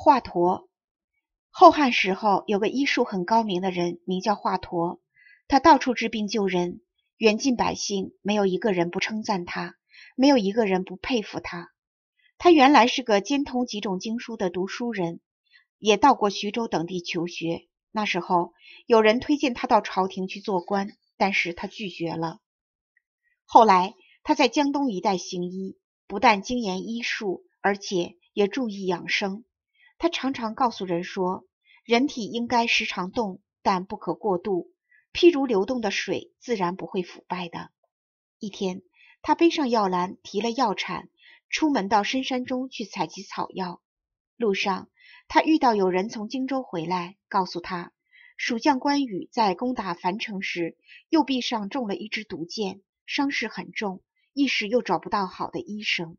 华佗，后汉时候有个医术很高明的人，名叫华佗。他到处治病救人，远近百姓没有一个人不称赞他，没有一个人不佩服他。他原来是个兼通几种经书的读书人，也到过徐州等地求学。那时候有人推荐他到朝廷去做官，但是他拒绝了。后来他在江东一带行医，不但精研医术，而且也注意养生。他常常告诉人说，人体应该时常动，但不可过度。譬如流动的水，自然不会腐败的。一天，他背上药篮，提了药铲，出门到深山中去采集草药。路上，他遇到有人从荆州回来，告诉他，蜀将关羽在攻打樊城时，右臂上中了一支毒箭，伤势很重，一时又找不到好的医生。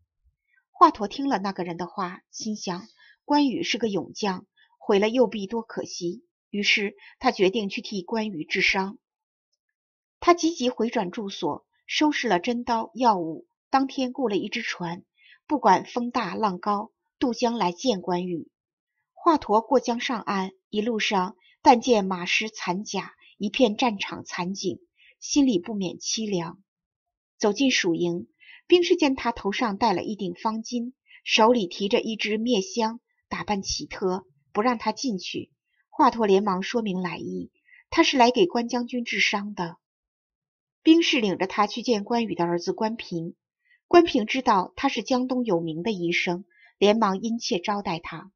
华佗听了那个人的话，心想。关羽是个勇将，毁了右臂多可惜。于是他决定去替关羽治伤。他急急回转住所，收拾了针刀药物，当天雇了一只船，不管风大浪高，渡江来见关羽。华佗过江上岸，一路上但见马尸残甲，一片战场惨景，心里不免凄凉。走进蜀营，兵士见他头上戴了一顶方巾，手里提着一支灭香。打扮奇特，不让他进去。华佗连忙说明来意，他是来给关将军治伤的。兵士领着他去见关羽的儿子关平。关平知道他是江东有名的医生，连忙殷切招待他。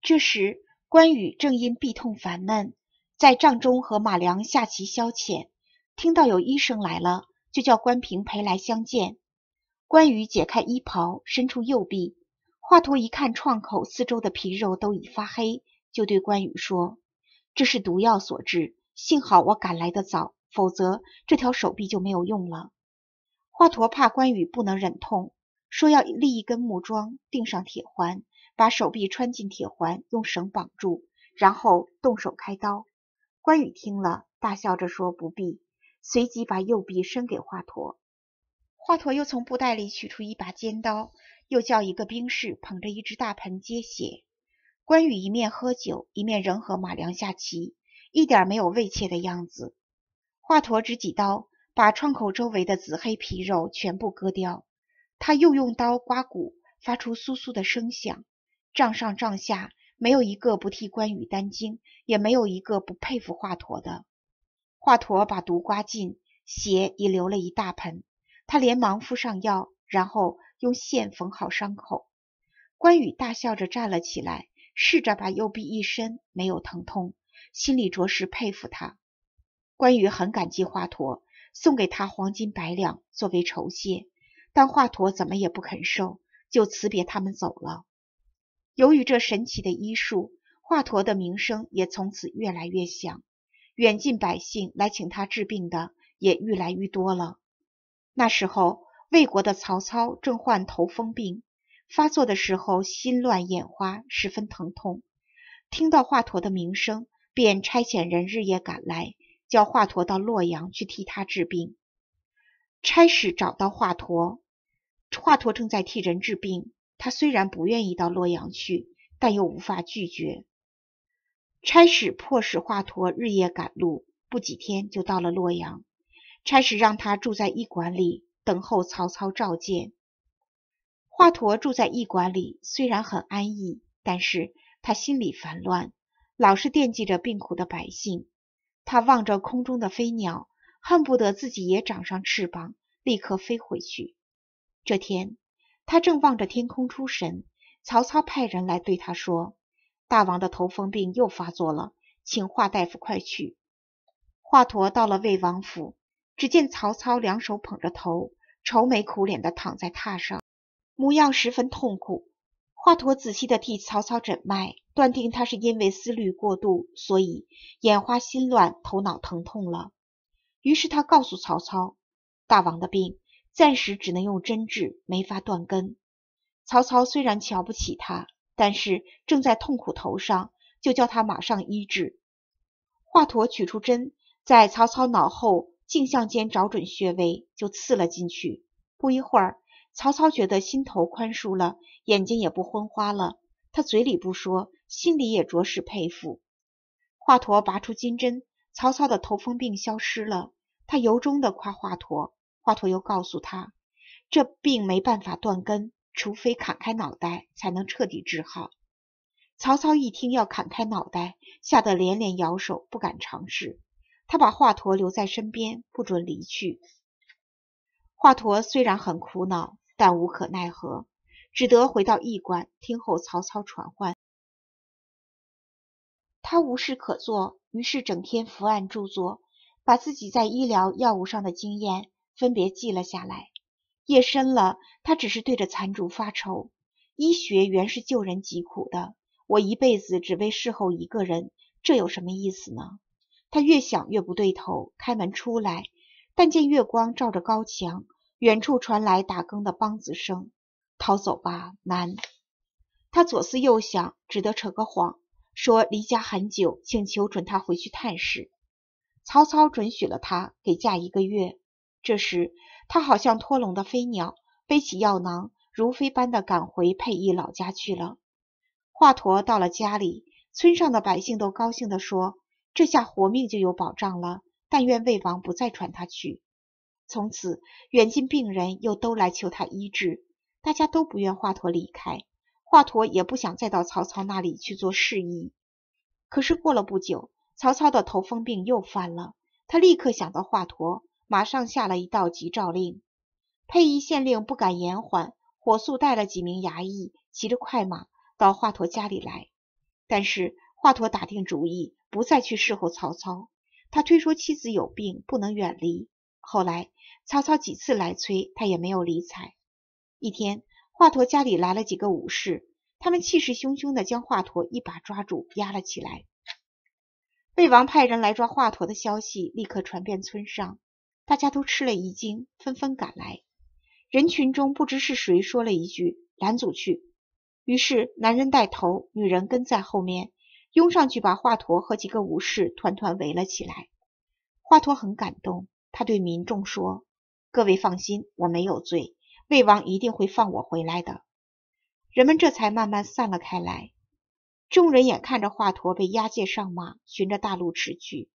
这时关羽正因痹痛烦闷，在帐中和马良下棋消遣，听到有医生来了，就叫关平陪来相见。关羽解开衣袍，伸出右臂。华佗一看创口四周的皮肉都已发黑，就对关羽说：“这是毒药所致，幸好我赶来的早，否则这条手臂就没有用了。”华佗怕关羽不能忍痛，说要立一根木桩，钉上铁环，把手臂穿进铁环，用绳绑住，然后动手开刀。关羽听了，大笑着说：“不必。”随即把右臂伸给华佗。华佗又从布袋里取出一把尖刀。又叫一个兵士捧着一只大盆接血。关羽一面喝酒，一面仍和马良下棋，一点没有畏怯的样子。华佗执几刀，把创口周围的紫黑皮肉全部割掉。他又用刀刮骨，发出簌簌的声响。帐上帐下，没有一个不替关羽担惊，也没有一个不佩服华佗的。华佗把毒刮尽，血已流了一大盆。他连忙敷上药，然后。用线缝好伤口，关羽大笑着站了起来，试着把右臂一伸，没有疼痛，心里着实佩服他。关羽很感激华佗，送给他黄金百两作为酬谢，但华佗怎么也不肯收，就辞别他们走了。由于这神奇的医术，华佗的名声也从此越来越响，远近百姓来请他治病的也愈来愈多了。那时候。魏国的曹操正患头风病，发作的时候心乱眼花，十分疼痛。听到华佗的名声，便差遣人日夜赶来，叫华佗到洛阳去替他治病。差使找到华佗，华佗正在替人治病。他虽然不愿意到洛阳去，但又无法拒绝。差使迫使华佗日夜赶路，不几天就到了洛阳。差使让他住在驿馆里。等候曹操召见。华佗住在驿馆里，虽然很安逸，但是他心里烦乱，老是惦记着病苦的百姓。他望着空中的飞鸟，恨不得自己也长上翅膀，立刻飞回去。这天，他正望着天空出神，曹操派人来对他说：“大王的头风病又发作了，请华大夫快去。”华佗到了魏王府。只见曹操两手捧着头，愁眉苦脸地躺在榻上，模样十分痛苦。华佗仔细地替曹操诊脉，断定他是因为思虑过度，所以眼花心乱，头脑疼痛了。于是他告诉曹操：“大王的病暂时只能用针治，没法断根。”曹操虽然瞧不起他，但是正在痛苦头上，就叫他马上医治。华佗取出针，在曹操脑后。镜像间找准穴位，就刺了进去。不一会儿，曹操觉得心头宽舒了，眼睛也不昏花了。他嘴里不说，心里也着实佩服。华佗拔出金针，曹操的头风病消失了。他由衷的夸华佗。华佗又告诉他，这病没办法断根，除非砍开脑袋，才能彻底治好。曹操一听要砍开脑袋，吓得连连摇手，不敢尝试。他把华佗留在身边，不准离去。华佗虽然很苦恼，但无可奈何，只得回到驿馆，听候曹操传唤。他无事可做，于是整天伏案著作，把自己在医疗药物上的经验分别记了下来。夜深了，他只是对着残烛发愁：医学原是救人疾苦的，我一辈子只为侍候一个人，这有什么意思呢？他越想越不对头，开门出来，但见月光照着高墙，远处传来打更的梆子声。逃走吧，难。他左思右想，只得扯个谎，说离家很久，请求准他回去探视。曹操准许了他，给假一个月。这时，他好像脱笼的飞鸟，背起药囊，如飞般的赶回沛邑老家去了。华佗到了家里，村上的百姓都高兴地说。这下活命就有保障了，但愿魏王不再传他去。从此，远近病人又都来求他医治，大家都不愿华佗离开，华佗也不想再到曹操那里去做侍医。可是过了不久，曹操的头风病又犯了，他立刻想到华佗，马上下了一道急诏令，沛邑县令不敢延缓，火速带了几名衙役，骑着快马到华佗家里来。但是。华佗打定主意，不再去侍候曹操。他推说妻子有病，不能远离。后来曹操几次来催，他也没有理睬。一天，华佗家里来了几个武士，他们气势汹汹地将华佗一把抓住，押了起来。魏王派人来抓华佗的消息立刻传遍村上，大家都吃了一惊，纷纷赶来。人群中不知是谁说了一句：“拦阻去。”于是男人带头，女人跟在后面。拥上去，把华佗和几个武士团团围了起来。华佗很感动，他对民众说：“各位放心，我没有罪，魏王一定会放我回来的。”人们这才慢慢散了开来。众人眼看着华佗被押解上马，循着大路驰去。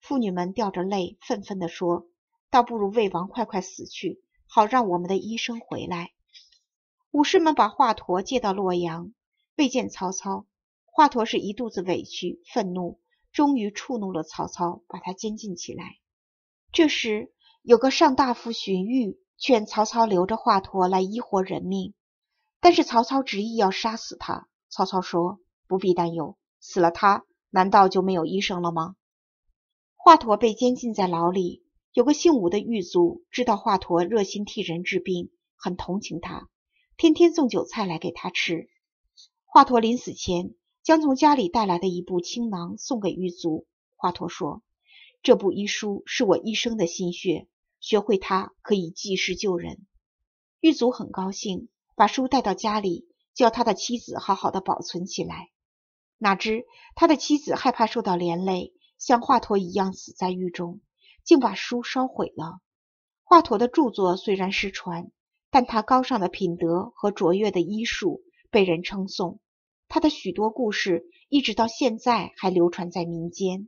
妇女们掉着泪，愤愤地说：“倒不如魏王快快死去，好让我们的医生回来。”武士们把华佗接到洛阳，未见曹操。华佗是一肚子委屈、愤怒，终于触怒了曹操，把他监禁起来。这时，有个上大夫荀彧劝曹操留着华佗来医活人命，但是曹操执意要杀死他。曹操说：“不必担忧，死了他难道就没有医生了吗？”华佗被监禁在牢里，有个姓吴的狱卒知道华佗热心替人治病，很同情他，天天送酒菜来给他吃。华佗临死前。将从家里带来的一部青囊送给狱卒。华佗说：“这部医书是我一生的心血，学会它可以济世救人。”狱卒很高兴，把书带到家里，叫他的妻子好好的保存起来。哪知他的妻子害怕受到连累，像华佗一样死在狱中，竟把书烧毁了。华佗的著作虽然失传，但他高尚的品德和卓越的医术被人称颂。他的许多故事，一直到现在还流传在民间。